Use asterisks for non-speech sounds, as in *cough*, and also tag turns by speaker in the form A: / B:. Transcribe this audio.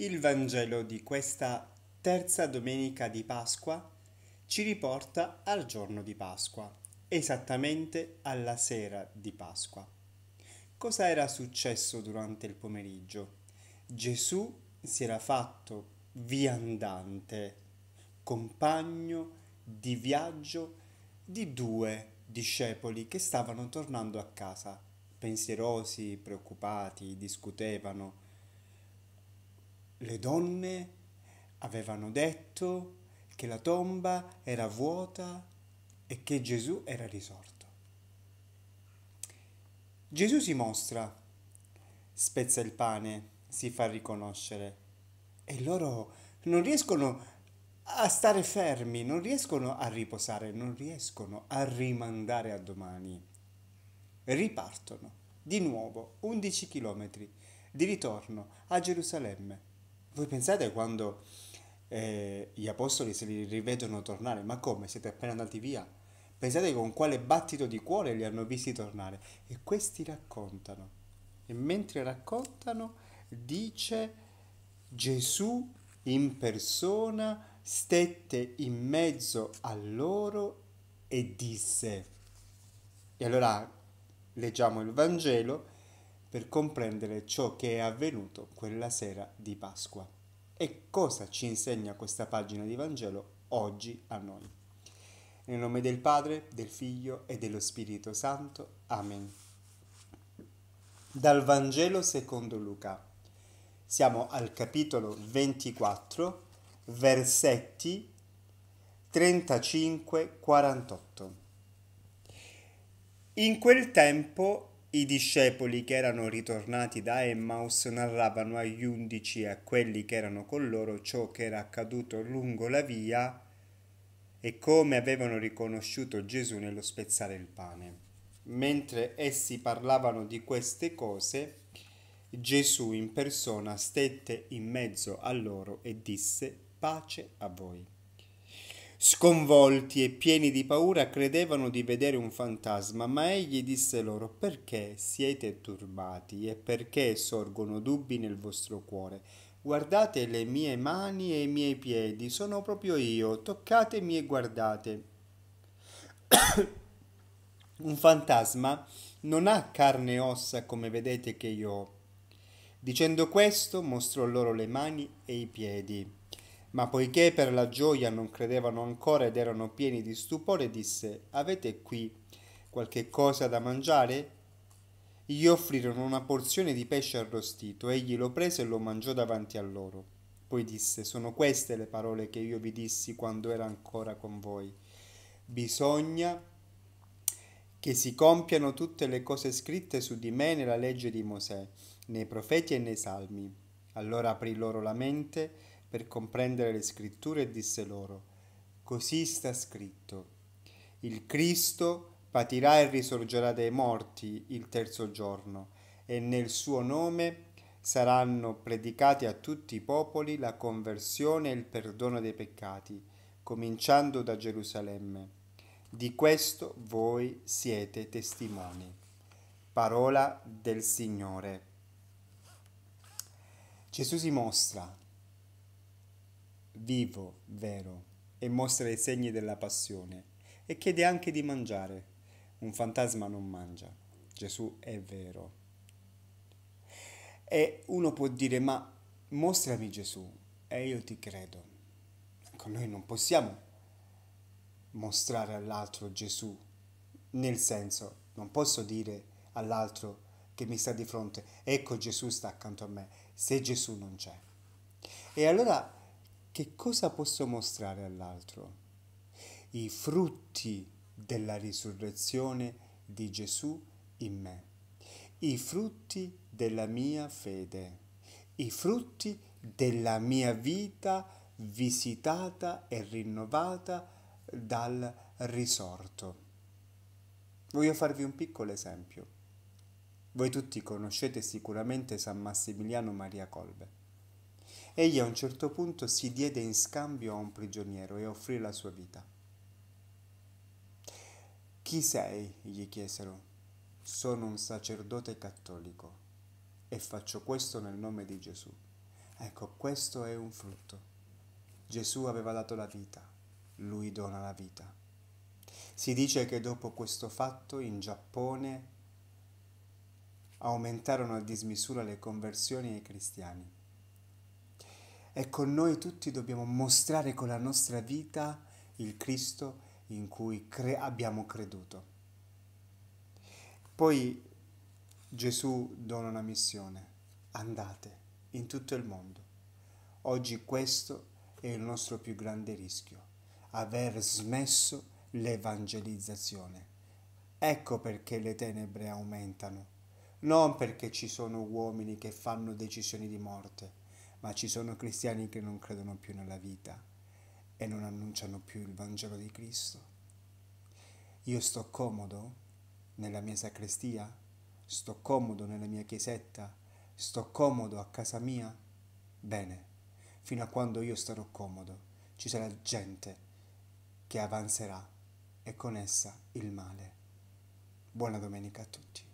A: Il Vangelo di questa terza domenica di Pasqua ci riporta al giorno di Pasqua, esattamente alla sera di Pasqua. Cosa era successo durante il pomeriggio? Gesù si era fatto viandante, compagno di viaggio di due discepoli che stavano tornando a casa. Pensierosi, preoccupati, discutevano le donne avevano detto che la tomba era vuota e che Gesù era risorto. Gesù si mostra, spezza il pane, si fa riconoscere e loro non riescono a stare fermi, non riescono a riposare, non riescono a rimandare a domani. Ripartono di nuovo 11 chilometri di ritorno a Gerusalemme voi pensate quando eh, gli apostoli se li rivedono tornare, ma come? Siete appena andati via? Pensate con quale battito di cuore li hanno visti tornare. E questi raccontano. E mentre raccontano, dice Gesù in persona stette in mezzo a loro e disse. E allora leggiamo il Vangelo per comprendere ciò che è avvenuto quella sera di Pasqua e cosa ci insegna questa pagina di Vangelo oggi a noi. Nel nome del Padre, del Figlio e dello Spirito Santo. Amen. Dal Vangelo secondo Luca. Siamo al capitolo 24, versetti 35-48. In quel tempo i discepoli che erano ritornati da Emmaus narravano agli undici e a quelli che erano con loro ciò che era accaduto lungo la via e come avevano riconosciuto Gesù nello spezzare il pane. Mentre essi parlavano di queste cose, Gesù in persona stette in mezzo a loro e disse pace a voi. Sconvolti e pieni di paura credevano di vedere un fantasma, ma egli disse loro perché siete turbati e perché sorgono dubbi nel vostro cuore. Guardate le mie mani e i miei piedi, sono proprio io, toccatemi e guardate. *coughs* un fantasma non ha carne e ossa come vedete che io ho. Dicendo questo mostrò loro le mani e i piedi. Ma poiché per la gioia non credevano ancora ed erano pieni di stupore, disse, avete qui qualche cosa da mangiare? Gli offrirono una porzione di pesce arrostito, egli lo prese e lo mangiò davanti a loro. Poi disse, sono queste le parole che io vi dissi quando era ancora con voi. Bisogna che si compiano tutte le cose scritte su di me nella legge di Mosè, nei profeti e nei salmi. Allora aprì loro la mente per comprendere le scritture e disse loro, così sta scritto, il Cristo patirà e risorgerà dai morti il terzo giorno e nel suo nome saranno predicati a tutti i popoli la conversione e il perdono dei peccati, cominciando da Gerusalemme. Di questo voi siete testimoni. Parola del Signore. Gesù si mostra vivo, vero, e mostra i segni della passione, e chiede anche di mangiare. Un fantasma non mangia. Gesù è vero. E uno può dire, ma mostrami Gesù e io ti credo. Ecco, noi non possiamo mostrare all'altro Gesù, nel senso, non posso dire all'altro che mi sta di fronte, ecco Gesù sta accanto a me, se Gesù non c'è. E allora che cosa posso mostrare all'altro? I frutti della risurrezione di Gesù in me, i frutti della mia fede, i frutti della mia vita visitata e rinnovata dal risorto. Voglio farvi un piccolo esempio. Voi tutti conoscete sicuramente San Massimiliano Maria Colbe egli a un certo punto si diede in scambio a un prigioniero e offrì la sua vita. Chi sei? gli chiesero. Sono un sacerdote cattolico e faccio questo nel nome di Gesù. Ecco, questo è un frutto. Gesù aveva dato la vita, lui dona la vita. Si dice che dopo questo fatto in Giappone aumentarono a dismisura le conversioni ai cristiani. Ecco, noi tutti dobbiamo mostrare con la nostra vita il Cristo in cui cre- abbiamo creduto. Poi Gesù dona una missione, andate in tutto il mondo. Oggi questo è il nostro più grande rischio, aver smesso l'evangelizzazione. Ecco perché le tenebre aumentano, non perché ci sono uomini che fanno decisioni di morte, ma ci sono cristiani che non credono più nella vita e non annunciano più il Vangelo di Cristo. Io sto comodo nella mia sacrestia, sto comodo nella mia chiesetta, sto comodo a casa mia. Bene, fino a quando io starò comodo ci sarà gente che avanzerà e con essa il male. Buona domenica a tutti.